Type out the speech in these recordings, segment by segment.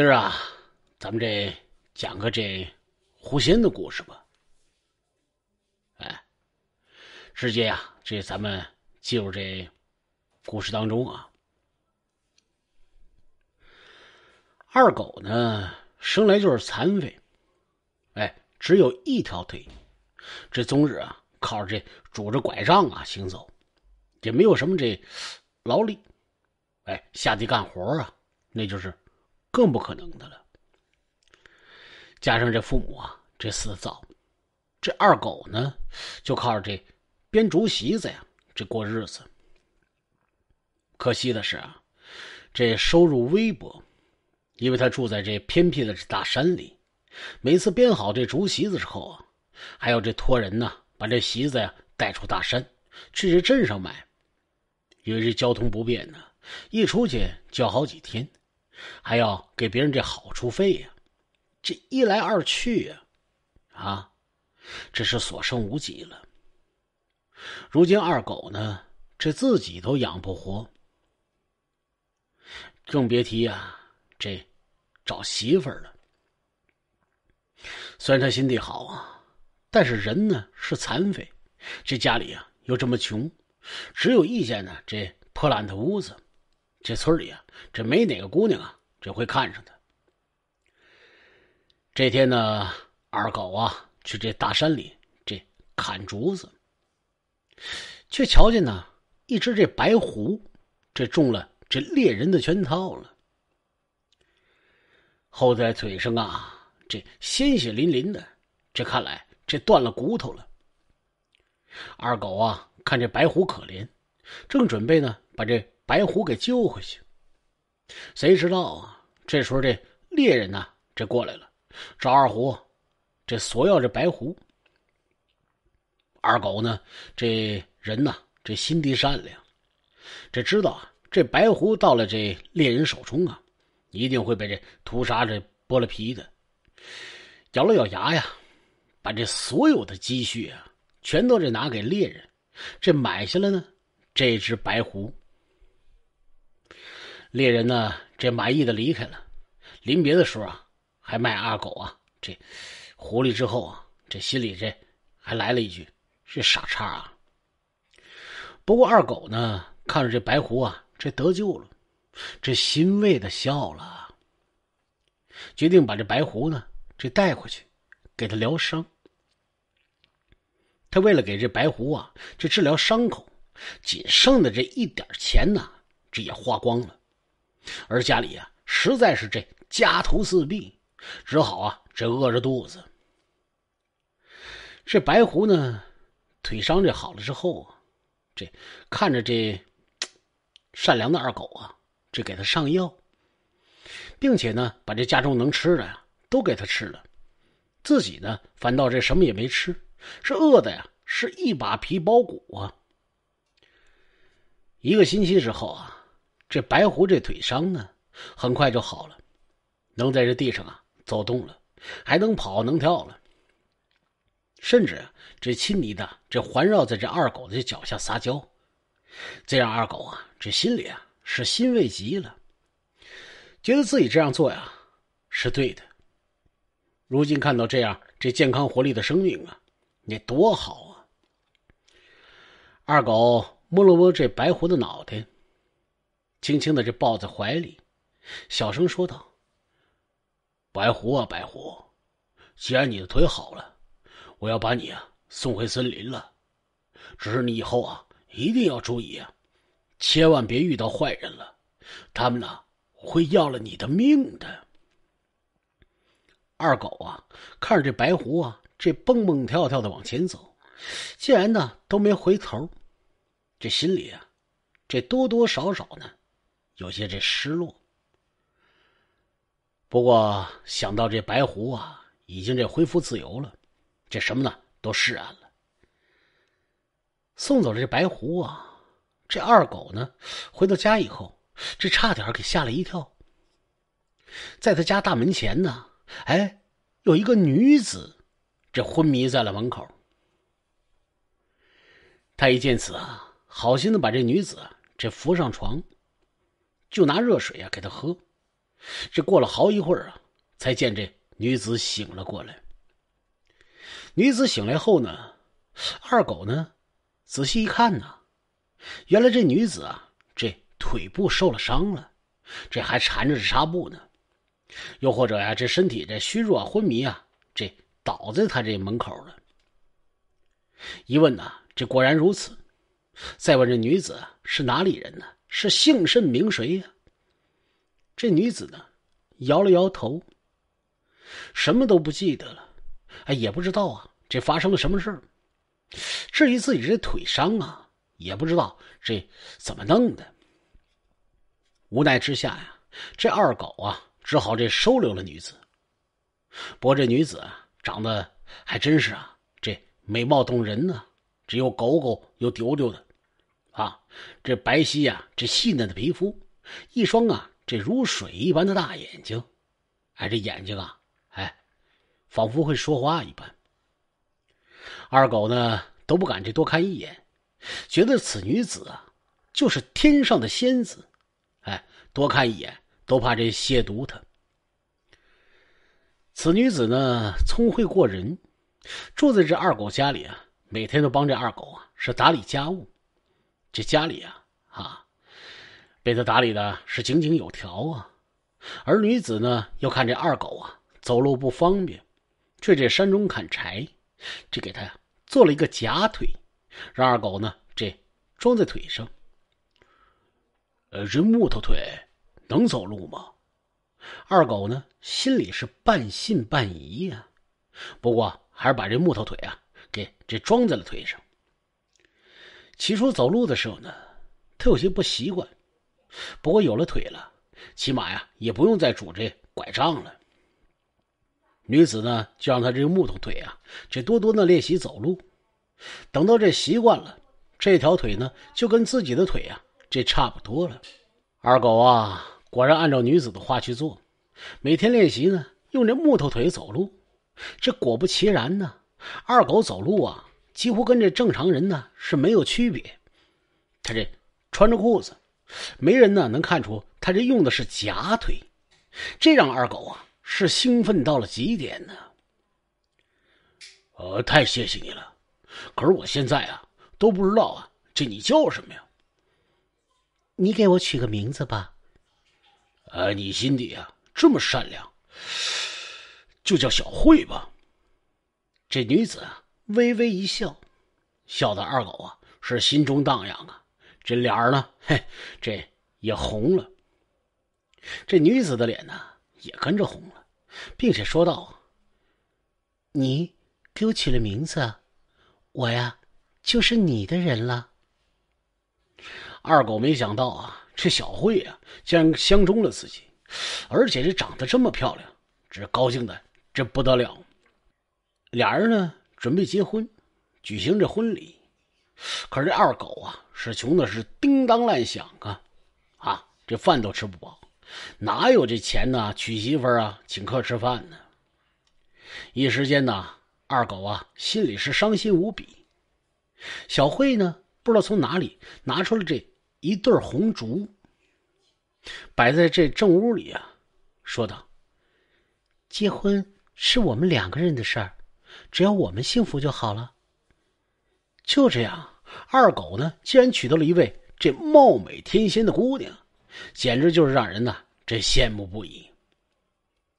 今儿啊，咱们这讲个这狐仙的故事吧。哎，直接啊，这咱们进入这故事当中啊。二狗呢，生来就是残废，哎，只有一条腿，这终日啊，靠着这拄着拐杖啊行走，也没有什么这劳力，哎，下地干活啊，那就是。更不可能的了。加上这父母啊，这死早，这二狗呢，就靠着这编竹席子呀，这过日子。可惜的是啊，这收入微薄，因为他住在这偏僻的大山里。每次编好这竹席子之后啊，还要这托人呢，把这席子呀带出大山，去这镇上买，因为这交通不便呢，一出去要好几天。还要给别人这好处费呀，这一来二去呀，啊，这是所剩无几了。如今二狗呢，这自己都养不活，更别提呀这找媳妇了。虽然他心地好啊，但是人呢是残废，这家里呀又这么穷，只有一间呢这破烂的屋子。这村里啊，这没哪个姑娘啊，这会看上他。这天呢，二狗啊去这大山里这砍竹子，却瞧见呢一只这白狐，这中了这猎人的圈套了，后在腿上啊这鲜血淋淋的，这看来这断了骨头了。二狗啊看这白狐可怜，正准备呢把这。白狐给救回去，谁知道啊？这时候这猎人呢，这过来了，找二胡，这索要这白狐。二狗呢，这人呢，这心地善良，这知道啊，这白狐到了这猎人手中啊，一定会被这屠杀这剥了皮的。咬了咬牙呀，把这所有的积蓄啊，全都这拿给猎人，这买下了呢，这只白狐。猎人呢，这满意的离开了。临别的时候啊，还卖二狗啊，这狐狸之后啊，这心里这还来了一句，是傻叉啊。不过二狗呢，看着这白狐啊，这得救了，这欣慰的笑了，决定把这白狐呢，这带回去，给他疗伤。他为了给这白狐啊，这治疗伤口，仅剩的这一点钱呢，这也花光了。而家里啊，实在是这家徒四壁，只好啊，这饿着肚子。这白狐呢，腿伤这好了之后啊，这看着这善良的二狗啊，这给他上药，并且呢，把这家中能吃的呀，都给他吃了，自己呢，反倒这什么也没吃，这饿的呀，是一把皮包骨啊。一个星期之后啊。这白狐这腿伤呢，很快就好了，能在这地上啊走动了，还能跑能跳了，甚至啊这亲昵的这环绕在这二狗的脚下撒娇，这让二狗啊这心里啊是欣慰极了，觉得自己这样做呀是对的。如今看到这样这健康活力的生命啊，那多好啊！二狗摸了摸这白狐的脑袋。轻轻的这抱在怀里，小声说道：“白狐啊，白狐，既然你的腿好了，我要把你啊送回森林了。只是你以后啊，一定要注意啊，千万别遇到坏人了，他们呢会要了你的命的。”二狗啊，看着这白狐啊，这蹦蹦跳跳的往前走，竟然呢都没回头，这心里啊，这多多少少呢。有些这失落，不过想到这白狐啊，已经这恢复自由了，这什么呢都释然了。送走了这白狐啊，这二狗呢，回到家以后，这差点给吓了一跳。在他家大门前呢，哎，有一个女子，这昏迷在了门口。他一见此啊，好心的把这女子这扶上床。就拿热水啊给他喝，这过了好一会儿啊，才见这女子醒了过来。女子醒来后呢，二狗呢，仔细一看呢，原来这女子啊，这腿部受了伤了，这还缠着纱布呢，又或者呀，这身体这虚弱昏迷啊，这倒在他这门口了。一问呢，这果然如此。再问这女子是哪里人呢？是姓甚名谁呀？这女子呢，摇了摇头，什么都不记得了，哎，也不知道啊，这发生了什么事儿。至于自己这腿伤啊，也不知道这怎么弄的。无奈之下呀，这二狗啊，只好这收留了女子。不过这女子啊，长得还真是啊，这美貌动人呢，只有狗狗有丢丢的。啊，这白皙呀，这细嫩的皮肤，一双啊，这如水一般的大眼睛，哎，这眼睛啊，哎，仿佛会说话一般。二狗呢都不敢这多看一眼，觉得此女子啊，就是天上的仙子，哎，多看一眼都怕这亵渎她。此女子呢聪慧过人，住在这二狗家里啊，每天都帮这二狗啊是打理家务。这家里啊，啊，被他打理的是井井有条啊。而女子呢，又看这二狗啊走路不方便，去这山中砍柴，这给他呀做了一个假腿，让二狗呢这装在腿上。呃，这木头腿能走路吗？二狗呢心里是半信半疑呀，不过还是把这木头腿啊给这装在了腿上。起初走路的时候呢，他有些不习惯，不过有了腿了，起码呀也不用再拄着拐杖了。女子呢就让他这个木头腿啊，这多多的练习走路，等到这习惯了，这条腿呢就跟自己的腿啊这差不多了。二狗啊果然按照女子的话去做，每天练习呢用这木头腿走路，这果不其然呢，二狗走路啊。几乎跟这正常人呢是没有区别，他这穿着裤子，没人呢能看出他这用的是假腿，这让二狗啊是兴奋到了极点呢。呃，太谢谢你了，可是我现在啊都不知道啊，这你叫什么呀？你给我取个名字吧。哎，你心底啊这么善良，就叫小慧吧。这女子啊。微微一笑，笑的二狗啊是心中荡漾啊，这脸儿呢，嘿，这也红了。这女子的脸呢也跟着红了，并且说道：“你给我取了名字，我呀就是你的人了。”二狗没想到啊，这小慧啊竟然相中了自己，而且这长得这么漂亮，这高兴的这不得了。俩人呢。准备结婚，举行这婚礼，可是这二狗啊是穷的是叮当乱响啊，啊，这饭都吃不饱，哪有这钱呢？娶媳妇啊，请客吃饭呢？一时间呢，二狗啊心里是伤心无比。小慧呢，不知道从哪里拿出了这一对红烛，摆在这正屋里啊，说道：“结婚是我们两个人的事儿。”只要我们幸福就好了。就这样，二狗呢，竟然娶到了一位这貌美天仙的姑娘，简直就是让人呢这羡慕不已。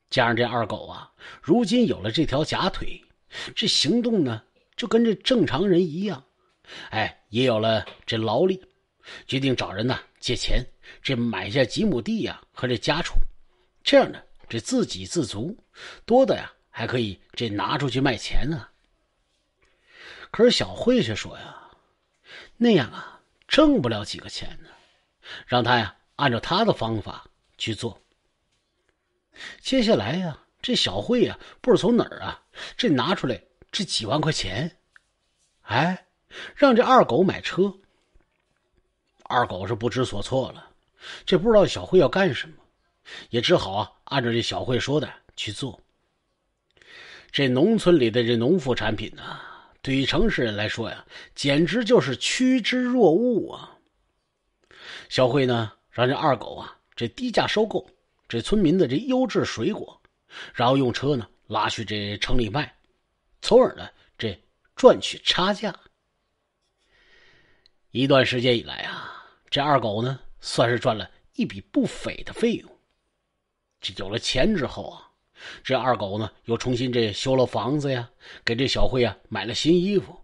加上这二狗啊，如今有了这条假腿，这行动呢就跟这正常人一样。哎，也有了这劳力，决定找人呢借钱，这买下几亩地呀和这家畜，这样呢这自给自足，多的呀。还可以，这拿出去卖钱呢。可是小慧却说呀：“那样啊，挣不了几个钱呢。”让他呀，按照他的方法去做。接下来呀，这小慧呀，不知从哪儿啊，这拿出来这几万块钱，哎，让这二狗买车。二狗是不知所措了，这不知道小慧要干什么，也只好啊，按照这小慧说的去做。这农村里的这农副产品呢，对于城市人来说呀，简直就是趋之若鹜啊。小慧呢，让这二狗啊，这低价收购这村民的这优质水果，然后用车呢拉去这城里卖，从而呢这赚取差价。一段时间以来啊，这二狗呢算是赚了一笔不菲的费用。这有了钱之后啊。这二狗呢，又重新这修了房子呀，给这小慧啊买了新衣服，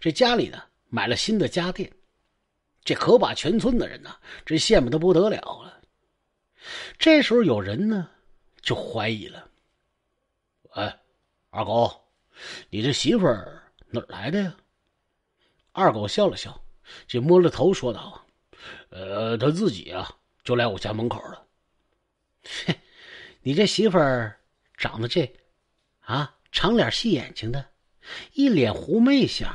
这家里呢买了新的家电，这可把全村的人呢，这羡慕的不得了了。这时候有人呢就怀疑了：“哎，二狗，你这媳妇哪儿来的呀？”二狗笑了笑，就摸着头说道：“呃，她自己啊就来我家门口了。”“嘿，你这媳妇儿。”长得这，啊，长脸细眼睛的，一脸狐媚相，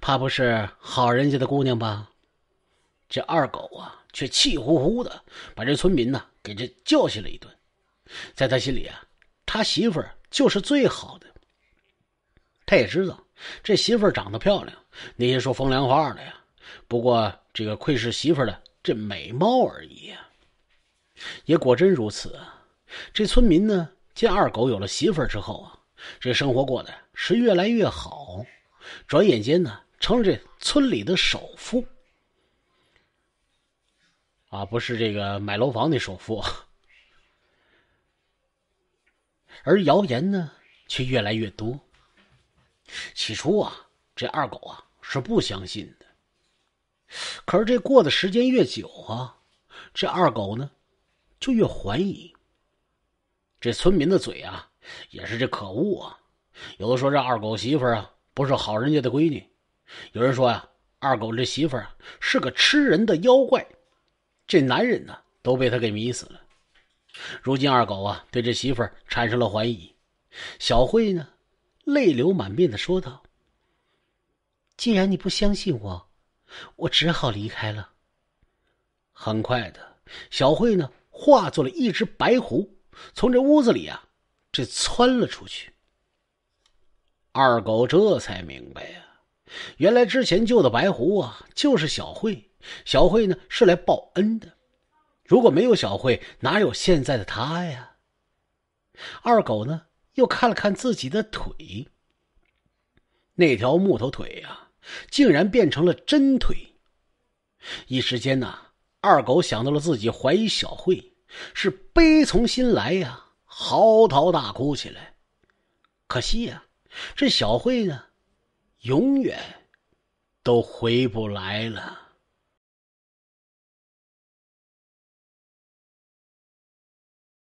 怕不是好人家的姑娘吧？这二狗啊，却气呼呼的把这村民呢给这教训了一顿。在他心里啊，他媳妇儿就是最好的。他也知道这媳妇儿长得漂亮，那些说风凉话的呀，不过这个窥视媳妇儿的这美貌而已呀。也果真如此，这村民呢。见二狗有了媳妇儿之后啊，这生活过得是越来越好，转眼间呢成了这村里的首富。啊，不是这个买楼房的首富，而谣言呢却越来越多。起初啊，这二狗啊是不相信的，可是这过的时间越久啊，这二狗呢就越怀疑。这村民的嘴啊，也是这可恶啊！有的说这二狗媳妇啊不是好人家的闺女，有人说呀，二狗这媳妇啊是个吃人的妖怪，这男人呢都被他给迷死了。如今二狗啊对这媳妇产生了怀疑，小慧呢泪流满面的说道：“既然你不相信我，我只好离开了。”很快的，小慧呢化作了一只白狐。从这屋子里啊，这窜了出去。二狗这才明白呀，原来之前救的白狐啊，就是小慧。小慧呢，是来报恩的。如果没有小慧，哪有现在的她呀？二狗呢，又看了看自己的腿。那条木头腿呀，竟然变成了真腿。一时间呢，二狗想到了自己怀疑小慧。是悲从心来呀，嚎啕大哭起来。可惜呀，这小慧呢，永远都回不来了。